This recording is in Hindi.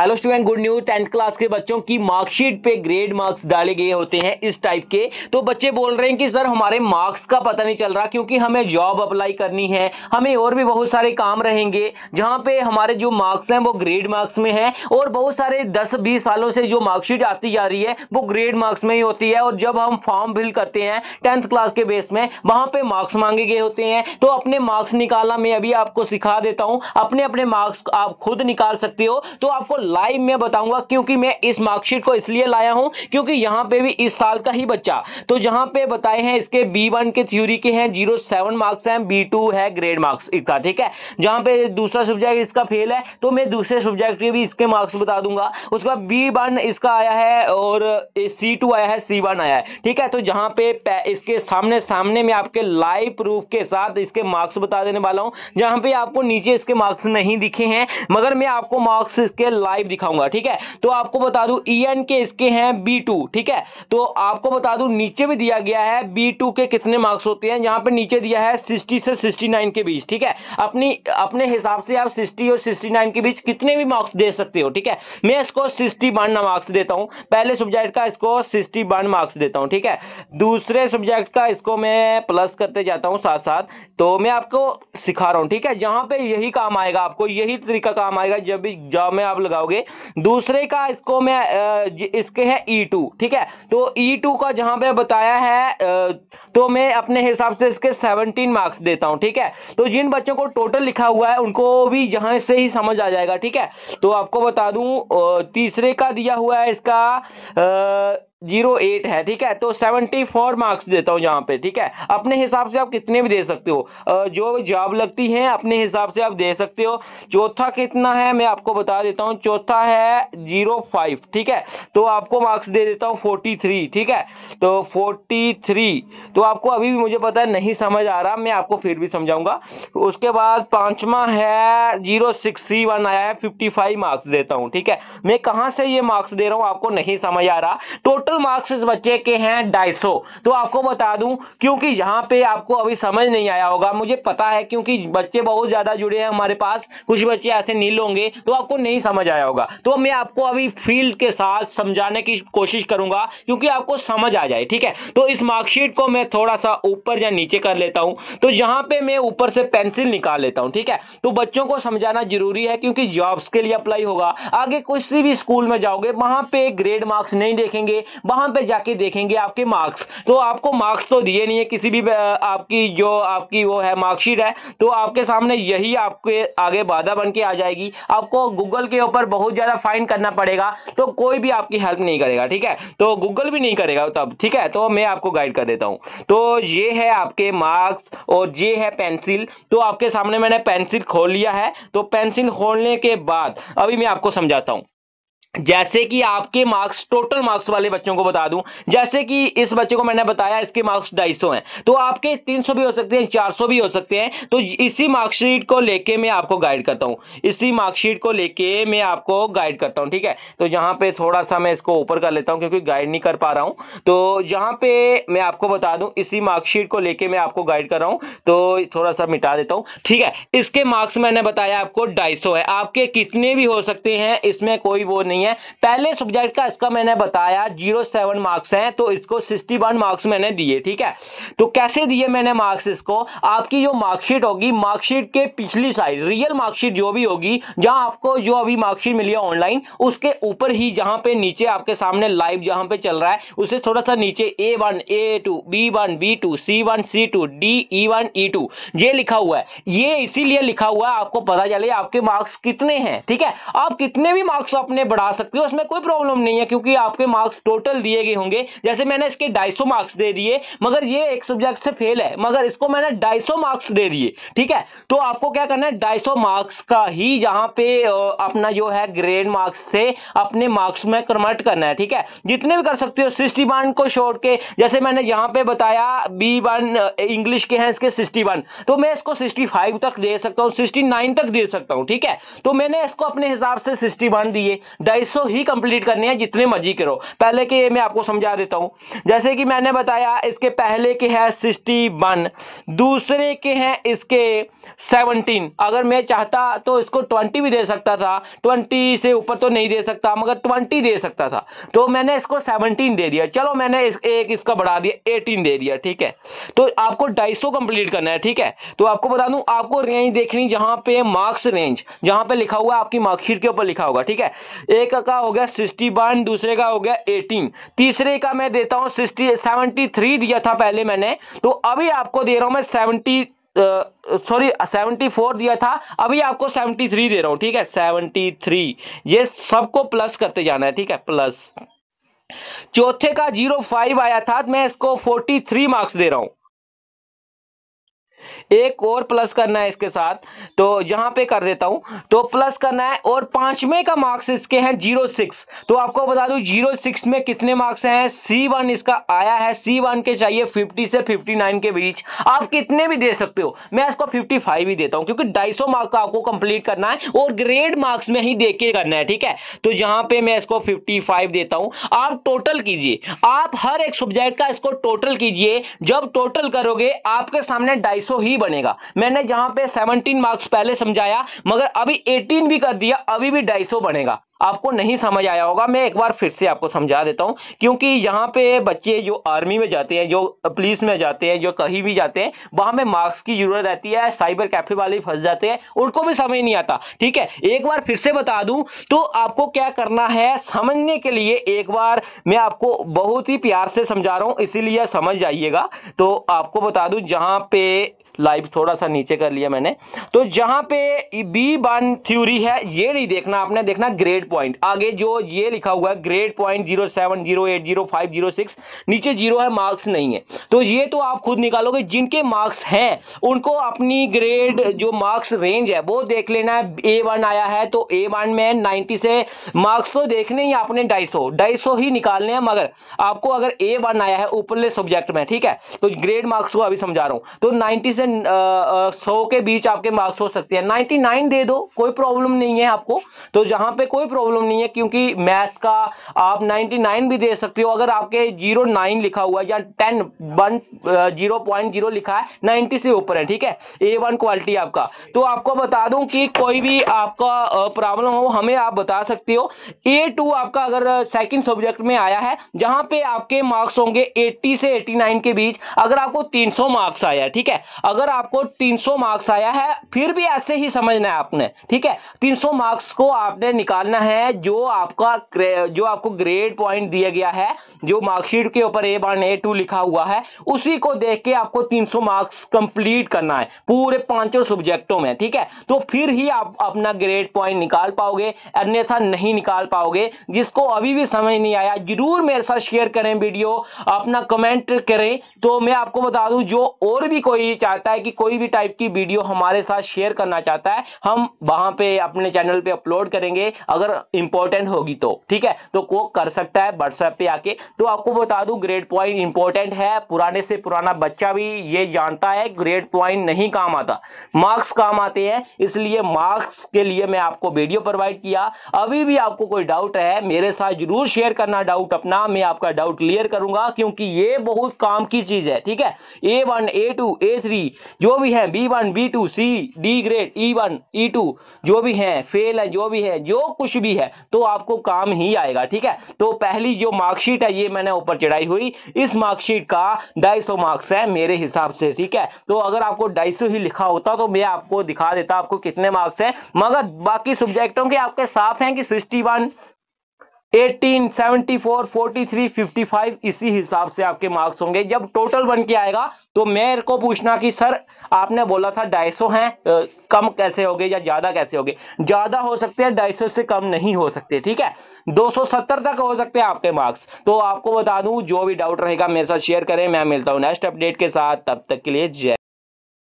hello student good news tenth class के बच्चों की मार्कशीट पे ग्रेड मार्क्स डाले गए होते हैं इस टाइप के तो बच्चे बोल रहे हैं कि सर हमारे मार्क्स का पता नहीं चल रहा क्योंकि हमें जॉब अप्लाई करनी है हमें और भी बहुत सारे काम रहेंगे जहां पे हमारे जो मार्क्स हैं वो ग्रेड मार्क्स में हैं और बहुत सारे दस बीस सालों से जो मार्कशीट आती जा रही है वो ग्रेड मार्क्स में ही होती है और जब हम फॉर्म फिल करते हैं टेंथ क्लास के बेस में वहाँ पर मार्क्स मांगे गए होते हैं तो अपने मार्क्स निकालना मैं अभी आपको सिखा देता हूँ अपने अपने मार्क्स आप खुद निकाल सकते हो तो आपको लाइव में बताऊंगा क्योंकि मैं इस मार्कशीट को इसलिए लाया हूं क्योंकि यहां पे भी इस साल का ही बच्चा तो जहां पे बताए हैं इसके बी वन के थ्योरी के हैं जीरो सेवन मार्क्स हैं बी टू है ग्रेड मार्क्स इसका ठीक है जहां पे दूसरा सब्जेक्ट इसका फेल है तो मैं दूसरे सब्जेक्ट के भी इसके मार्क्स बता दूंगा उसके बाद बी वन इसका आया है और सी टू आया है सी वन आया है ठीक है तो जहां पे इसके सामने सामने में आपके लाइव प्रूफ के साथ इसके मार्क्स बता देने वाला हूं जहां पे आपको नीचे इसके मार्क्स नहीं दिखे हैं मगर मैं आपको मार्क्स इसके लाइव फाइव दिखाऊंगा ठीक है तो आपको बता दू ई एन के इसके हैं बी टू ठीक है तो आपको बता दू नीचे भी दिया गया है बी टू के कितने मार्क्स होते हैं यहाँ पे नीचे दिया है सिक्सटी से सिक्सटी नाइन के बीच ठीक है अपनी अपने हिसाब से आप सिक्सटी और सिक्सटी नाइन के बीच कितने भी मार्क्स दे सकते हो ठीक है मैं इसको सिक्सटी बानवे मार्क्स देता हूँ पहले सब्जेक्ट का इसको सिक्सटी बानवे मार्क्स देता हूँ ठीक है दूसरे सब्जेक्ट का इसको मैं प्लस करते जाता हूँ साथ साथ तो मैं आपको सिखा रहा हूँ ठीक है जहाँ पे यही काम आएगा आपको यही तरीका काम आएगा जब भी जॉब में आप लगाओगे पाओगे दूसरे का इसको मैं इसके है ई टू ठीक है तो ई e टू का जहां पे बताया है तो मैं अपने हिसाब से इसके सेवनटीन मार्क्स देता हूं ठीक है तो जिन बच्चों को टोटल लिखा हुआ है उनको भी यहां से ही समझ आ जाएगा ठीक है तो आपको बता दूं तीसरे का दिया हुआ है इसका जीरो एट है ठीक है तो सेवेंटी फोर मार्क्स देता हूँ यहाँ पे ठीक है अपने हिसाब से आप कितने भी दे सकते हो जो जॉब लगती है अपने हिसाब से आप दे सकते हो चौथा कितना है मैं आपको बता देता हूँ चौथा है जीरो फाइव ठीक है तो आपको मार्क्स दे देता हूँ फोर्टी थ्री ठीक है तो फोर्टी थ्री तो आपको अभी भी मुझे पता है नहीं समझ आ रहा मैं आपको फिर भी समझाऊंगा उसके बाद पाँचवा है जीरो सिक्स थ्री वन आया है फिफ्टी फाइव मार्क्स देता हूँ ठीक है मैं कहाँ से ये मार्क्स दे रहा हूँ आपको नहीं समझ आ रहा टोटल टोटल मार्क्स इस बच्चे के हैं ढाई तो आपको बता दूं क्योंकि यहाँ पे आपको अभी समझ नहीं आया होगा मुझे पता है क्योंकि बच्चे बहुत ज़्यादा जुड़े हैं हमारे पास कुछ बच्चे ऐसे नील होंगे तो आपको नहीं समझ आया होगा तो मैं आपको अभी फील्ड के साथ समझाने की कोशिश करूंगा क्योंकि आपको समझ आ जाए ठीक है तो इस मार्कशीट को मैं थोड़ा सा ऊपर या नीचे कर लेता हूँ तो जहां पे मैं ऊपर से पेंसिल निकाल लेता हूँ ठीक है तो बच्चों को समझाना जरूरी है क्योंकि जॉब्स के लिए अप्लाई होगा आगे किसी भी स्कूल में जाओगे वहां पे ग्रेड मार्क्स नहीं देखेंगे वहां पे जाके देखेंगे आपके मार्क्स तो आपको मार्क्स तो दिए नहीं है किसी भी आपकी जो आपकी वो है मार्कशीट है तो आपके सामने यही आपके आगे बाधा बन के आ जाएगी आपको गूगल के ऊपर बहुत ज़्यादा फाइन करना पड़ेगा तो कोई भी आपकी हेल्प नहीं करेगा ठीक है तो गूगल भी नहीं करेगा तब ठीक है तो मैं आपको गाइड कर देता हूँ तो ये है आपके मार्क्स और ये है पेंसिल तो आपके सामने मैंने पेंसिल खोल लिया है तो पेंसिल खोलने के बाद अभी मैं आपको समझाता हूँ जैसे कि आपके मार्क्स टोटल मार्क्स वाले बच्चों को बता दूं जैसे कि इस बच्चे को मैंने बताया इसके मार्क्स ढाई सौ हैं तो आपके तीन सौ भी हो सकते हैं चार सौ भी हो सकते हैं तो इसी मार्कशीट को लेके मैं आपको गाइड करता हूं इसी मार्कशीट को लेके मैं आपको गाइड करता हूं ठीक है तो यहां पे थोड़ा सा मैं इसको ऊपर कर लेता हूँ क्योंकि गाइड नहीं कर पा रहा हूँ तो यहाँ पे मैं आपको बता दूँ इसी मार्कशीट को लेकर मैं आपको गाइड कर रहा हूँ तो थोड़ा सा मिटा देता हूँ ठीक है इसके मार्क्स मैंने बताया आपको ढाई है आपके कितने भी हो सकते हैं इसमें कोई वो नहीं नहीं है पहले सब्जेक्ट का इसका मैंने बताया जीरो सेवन मार्क्स हैं तो इसको सिक्सटी वन मार्क्स मैंने दिए ठीक है तो कैसे दिए मैंने मार्क्स इसको आपकी जो मार्कशीट होगी मार्कशीट के पिछली साइड रियल मार्कशीट जो भी होगी जहां आपको जो अभी मार्कशीट मिली है ऑनलाइन उसके ऊपर ही जहां पे नीचे आपके सामने लाइव जहां पे चल रहा है उसे थोड़ा सा नीचे A one A two B one B two C one C two D E one E two ये लिखा हुआ है ये इसीलिए लिखा हुआ है आपको पता चले आपके मार्क्स कितने हैं ठीक है आप कितने भी मार्क्स अपने बढ़ा आ सकते हो उसमें कोई प्रॉब्लम नहीं है क्योंकि आपके मार्क्स टोटल दिए गए होंगे जैसे मैंने इसके ढाई मार्क्स दे दिए मगर ये एक सब्जेक्ट से फेल है मगर इसको मैंने ढाई मार्क्स दे दिए ठीक है तो आपको क्या करना है ढाई मार्क्स का ही यहाँ पे अपना जो है ग्रेड मार्क्स से अपने मार्क्स में कन्वर्ट करना है ठीक है जितने भी कर सकते हो सिक्सटी वन को छोड़ के जैसे मैंने यहाँ पे बताया बी वन इंग्लिश के हैं इसके सिक्सटी वन तो मैं इसको सिक्सटी फाइव तक दे सकता हूँ सिक्सटी नाइन तक दे सकता हूँ ठीक है तो मैंने इसको अपने हिसाब से सिक्सटी वन दिए ढाई 250 ही कंप्लीट करने हैं जितने मर्जी करो पहले के मैं आपको समझा देता हूँ जैसे कि मैंने बताया इसके पहले के है वन दूसरे के हैं इसके सेवनटीन अगर मैं चाहता तो इसको ट्वेंटी भी दे सकता था ट्वेंटी से ऊपर तो नहीं दे सकता मगर ट्वेंटी दे सकता था तो मैंने इसको सेवनटीन दे दिया चलो मैंने इस, एक इसका बढ़ा दिया एटीन दे दिया ठीक है तो आपको ढाई कंप्लीट करना है ठीक है तो आपको बता दूं आपको रेंज देखनी जहां पे मार्क्स रेंज जहां पे लिखा हुआ आपकी मार्कशीट के ऊपर लिखा होगा ठीक है एक एक का हो गया सिक्सटी वन दूसरे का हो गया एटीन तीसरे का मैं देता हूँ सिक्सटी सेवेंटी थ्री दिया था पहले मैंने तो अभी आपको दे रहा हूँ मैं सेवनटी सॉरी सेवेंटी फोर दिया था अभी आपको सेवनटी थ्री दे रहा हूँ ठीक है सेवनटी थ्री ये सबको प्लस करते जाना है ठीक है प्लस चौथे का जीरो फाइव आया था मैं इसको फोर्टी थ्री मार्क्स दे रहा हूँ एक और प्लस करना है इसके साथ तो यहां पे कर देता हूं तो प्लस करना है और पांचवें का मार्क्स इसके हैं जीरो सिक्स तो आपको बता दूं जीरो सिक्स में कितने मार्क्स हैं सी वन इसका आया है सी वन के चाहिए फिफ्टी से फिफ्टी नाइन के बीच आप कितने भी दे सकते हो मैं इसको फिफ्टी फाइव ही देता हूं क्योंकि ढाई सौ मार्क्स आपको कंप्लीट करना है और ग्रेड मार्क्स में ही दे के करना है ठीक है तो यहां पर मैं इसको फिफ्टी फाइव देता हूं आप टोटल कीजिए आप हर एक सब्जेक्ट का इसको टोटल कीजिए जब टोटल करोगे आपके सामने ढाई 200 ही बनेगा मैंने यहां पे 17 मार्क्स पहले समझाया मगर अभी 18 भी कर दिया अभी भी 250 बनेगा आपको नहीं समझ आया होगा मैं एक बार फिर से आपको समझा देता हूँ क्योंकि यहाँ पे बच्चे जो आर्मी में जाते हैं जो पुलिस में जाते हैं जो कहीं भी जाते हैं वहाँ में मार्क्स की जरूरत रहती है साइबर कैफे वाले फंस जाते हैं उनको भी समझ नहीं आता ठीक है एक बार फिर से बता दूँ तो आपको क्या करना है समझने के लिए एक बार मैं आपको बहुत ही प्यार से समझा रहा हूँ इसीलिए समझ जाइएगा तो आपको बता दूँ जहाँ पे लाइव थोड़ा सा नीचे कर लिया मैंने तो जहां पे बी वन थ्योरी है ये नहीं देखना आपने देखना ग्रेड पॉइंट आगे जो ये लिखा हुआ है grade point zero seven zero eight zero five zero six नीचे जीरो है मार्क्स नहीं है तो ये तो आप खुद निकालोगे जिनके मार्क्स हैं उनको अपनी ग्रेड जो मार्क्स रेंज है वो देख लेना है ए वन आया है तो ए वन में नाइनटी से मार्क्स तो देखने ही आपने ढाई सौ ढाई सौ ही निकालने हैं मगर आपको अगर ए वन आया है ऊपरले सब्जेक्ट में ठीक है तो ग्रेड मार्क्स को अभी समझा रहा हूँ तो नाइन्टी से Uh, uh, सौ के बीच आपके मार्क्स हो सकते हैं नाइन्टी नाइन दे दो कोई प्रॉब्लम नहीं है आपको तो जहाँ पे कोई प्रॉब्लम नहीं है क्योंकि मैथ का आप नाइन्टी नाइन भी दे सकते हो अगर आपके जीरो नाइन लिखा हुआ है या ten one zero point zero लिखा है नाइन्टी से ऊपर है ठीक है ए वन क्वालिटी आपका तो आपको बता दूं कि कोई भी आपका प्रॉब्लम uh, हो हमें आप बता सकते हो ए टू आपका अगर सेकेंड सब्जेक्ट में आया है जहां पे आपके मार्क्स होंगे एट्टी से 89 के बीच अगर आपको 300 मार्क्स आया ठीक है अगर आपको 300 मार्क्स आया है फिर भी ऐसे ही समझना है आपने ठीक है 300 मार्क्स को आपने निकालना है जो आपका जो आपको ग्रेड पॉइंट दिया गया है जो मार्कशीट के ऊपर ए वन ए टू लिखा हुआ है उसी को देख के आपको 300 मार्क्स कंप्लीट करना है पूरे पांचों सब्जेक्टों में ठीक है तो फिर ही आप अपना ग्रेड पॉइंट निकाल पाओगे अन्यथा नहीं निकाल पाओगे जिसको अभी भी समझ नहीं आया जरूर मेरे साथ शेयर करें वीडियो अपना कमेंट करें तो मैं आपको बता दूं जो और भी कोई चाहे चाहता है कि कोई भी टाइप की वीडियो हमारे साथ शेयर करना चाहता है हम वहां पे अपने चैनल पे अपलोड करेंगे अगर इंपॉर्टेंट होगी तो ठीक है तो वो कर सकता है व्हाट्सएप पे आके तो आपको बता दू ग्रेड पॉइंट इंपॉर्टेंट है पुराने से पुराना बच्चा भी ये जानता है ग्रेड पॉइंट नहीं काम आता मार्क्स काम आते हैं इसलिए मार्क्स के लिए मैं आपको वीडियो प्रोवाइड किया अभी भी आपको कोई डाउट है मेरे साथ जरूर शेयर करना डाउट अपना मैं आपका डाउट क्लियर करूंगा क्योंकि ये बहुत काम की चीज है ठीक है A one A two A three जो भी है B one B two C D grade E one E two जो भी है फेल है जो भी है जो कुछ भी है तो आपको काम ही आएगा ठीक है तो पहली जो मार्कशीट है ये मैंने ऊपर चढ़ाई हुई इस मार्कशीट का ढाई सौ मार्क्स है मेरे हिसाब से ठीक है तो अगर आपको ढाई सौ ही लिखा होता तो मैं आपको दिखा देता आपको कितने मार्क्स है मगर बाकी सब्जेक्टों के आपके साथ हैं कि sixty one eighteen seventy four forty three fifty five इसी हिसाब से आपके मार्क्स होंगे जब टोटल बन के आएगा तो मेरे को पूछना कि सर आपने बोला था ढाई सौ हैं कम कैसे हो गए या ज़्यादा कैसे हो गए ज़्यादा हो सकते हैं ढाई सौ से कम नहीं हो सकते ठीक है दो सौ सत्तर तक हो सकते हैं आपके मार्क्स तो आपको बता दूं जो भी डाउट रहेगा मेरे साथ शेयर करें मैं मिलता हूँ नेक्स्ट अपडेट के साथ तब तक के लिए जय